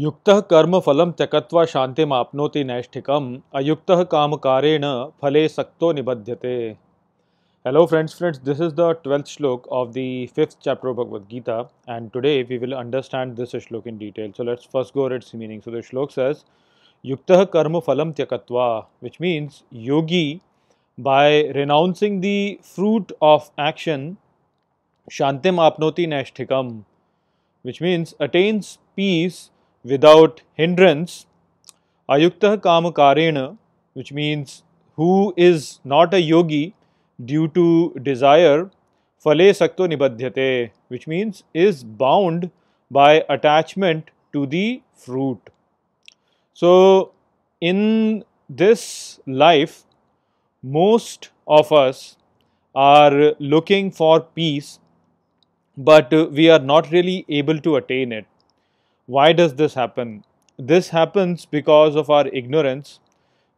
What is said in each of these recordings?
युक्त कर्म फल त्यक्वा शांति मापनोति नैष्ठिकम अयुक्त कामकारेण फले सक्तो निबध्यते hello friends friends this is the twelfth shloka of the fifth chapter of Bhagavad Gita and today we will understand this shloka in detail so let's first go its meaning so the shloka says युक्त फल त्यक्वा which means yogi by renouncing the fruit of action shantim apnoti नैष्ठिकम which means attains peace without hindrance, ayuktah kamakarena, which means who is not a yogi due to desire, phale sakto nibadhyate, which means is bound by attachment to the fruit. So, in this life, most of us are looking for peace, but we are not really able to attain it. Why does this happen? This happens because of our ignorance.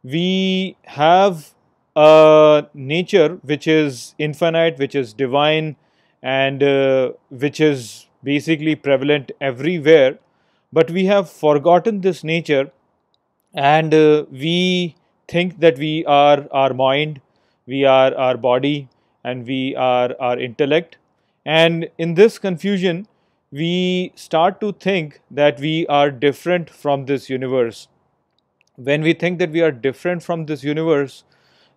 We have a nature which is infinite, which is divine, and uh, which is basically prevalent everywhere. But we have forgotten this nature and uh, we think that we are our mind, we are our body, and we are our intellect. And in this confusion, we start to think that we are different from this universe. When we think that we are different from this universe,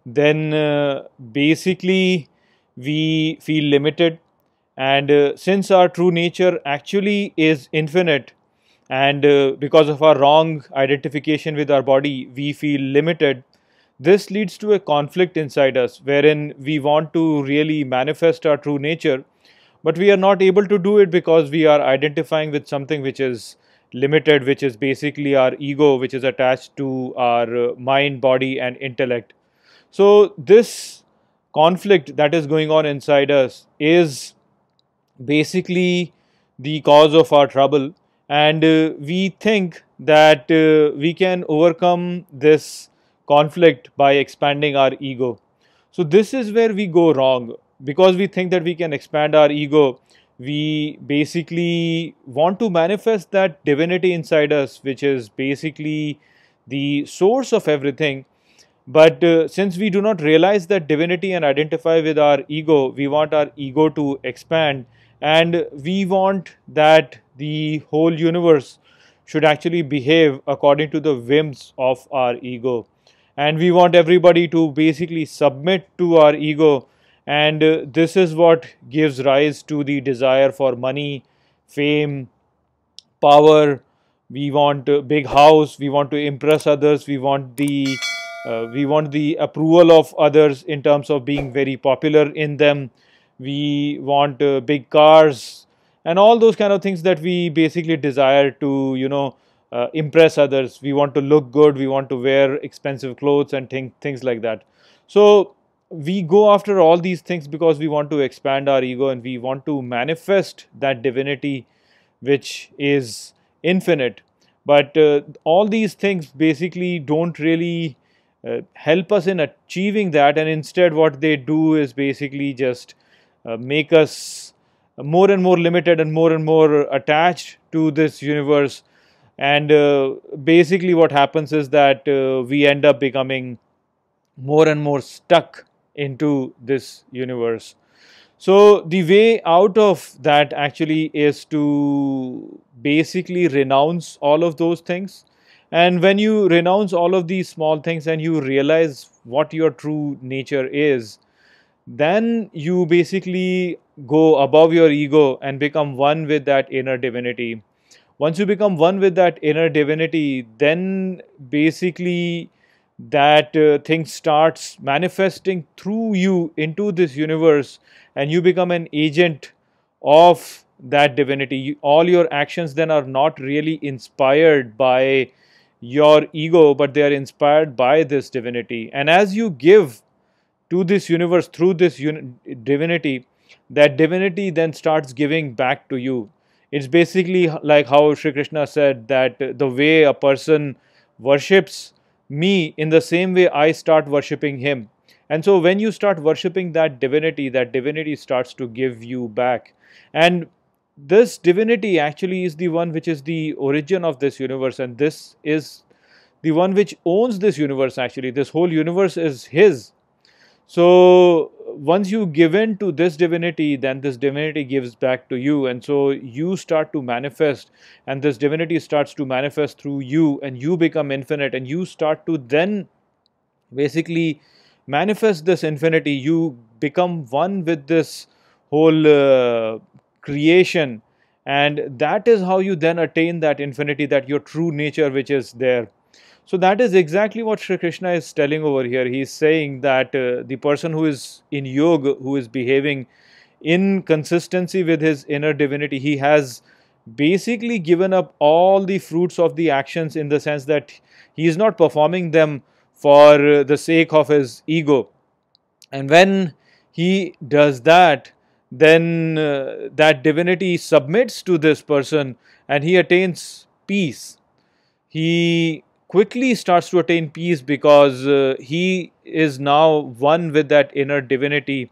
then uh, basically we feel limited. And uh, since our true nature actually is infinite, and uh, because of our wrong identification with our body, we feel limited. This leads to a conflict inside us wherein we want to really manifest our true nature but we are not able to do it because we are identifying with something which is limited, which is basically our ego, which is attached to our uh, mind, body, and intellect. So, this conflict that is going on inside us is basically the cause of our trouble, and uh, we think that uh, we can overcome this conflict by expanding our ego. So, this is where we go wrong because we think that we can expand our ego, we basically want to manifest that divinity inside us, which is basically the source of everything. But uh, since we do not realize that divinity and identify with our ego, we want our ego to expand and we want that the whole universe should actually behave according to the whims of our ego. And we want everybody to basically submit to our ego and uh, this is what gives rise to the desire for money, fame, power. We want a big house. We want to impress others. We want the uh, we want the approval of others in terms of being very popular in them. We want uh, big cars and all those kind of things that we basically desire to, you know, uh, impress others. We want to look good. We want to wear expensive clothes and think, things like that. So we go after all these things because we want to expand our ego and we want to manifest that divinity which is infinite. But uh, all these things basically don't really uh, help us in achieving that, and instead, what they do is basically just uh, make us more and more limited and more and more attached to this universe. And uh, basically, what happens is that uh, we end up becoming more and more stuck into this universe. So, the way out of that actually is to basically renounce all of those things. And when you renounce all of these small things and you realize what your true nature is, then you basically go above your ego and become one with that inner divinity. Once you become one with that inner divinity, then basically that uh, things starts manifesting through you into this universe and you become an agent of that divinity you, all your actions then are not really inspired by your ego but they are inspired by this divinity and as you give to this universe through this divinity that divinity then starts giving back to you it's basically like how Sri Krishna said that the way a person worships me in the same way I start worshipping him. And so when you start worshipping that divinity, that divinity starts to give you back. And this divinity actually is the one which is the origin of this universe, and this is the one which owns this universe actually. This whole universe is his. So once you give in to this divinity, then this divinity gives back to you. And so you start to manifest, and this divinity starts to manifest through you, and you become infinite, and you start to then basically manifest this infinity. You become one with this whole uh, creation, and that is how you then attain that infinity, that your true nature, which is there. So that is exactly what Sri Krishna is telling over here. He is saying that uh, the person who is in yoga, who is behaving in consistency with his inner divinity, he has basically given up all the fruits of the actions in the sense that he is not performing them for uh, the sake of his ego. And when he does that, then uh, that divinity submits to this person and he attains peace. He quickly starts to attain peace because uh, he is now one with that inner divinity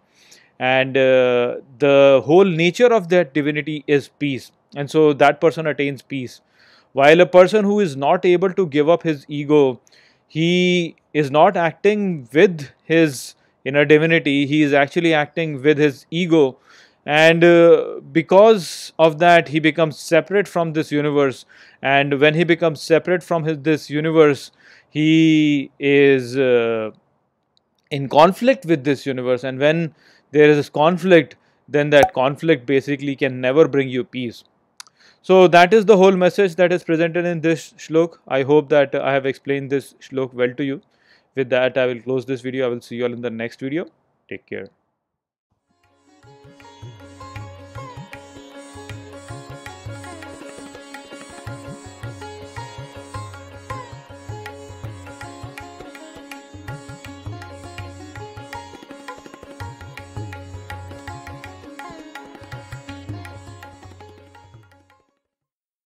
and uh, the whole nature of that divinity is peace and so that person attains peace while a person who is not able to give up his ego he is not acting with his inner divinity he is actually acting with his ego and uh, because of that he becomes separate from this universe and when he becomes separate from his, this universe he is uh, in conflict with this universe and when there is this conflict then that conflict basically can never bring you peace so that is the whole message that is presented in this shlok i hope that i have explained this shlok well to you with that i will close this video i will see you all in the next video take care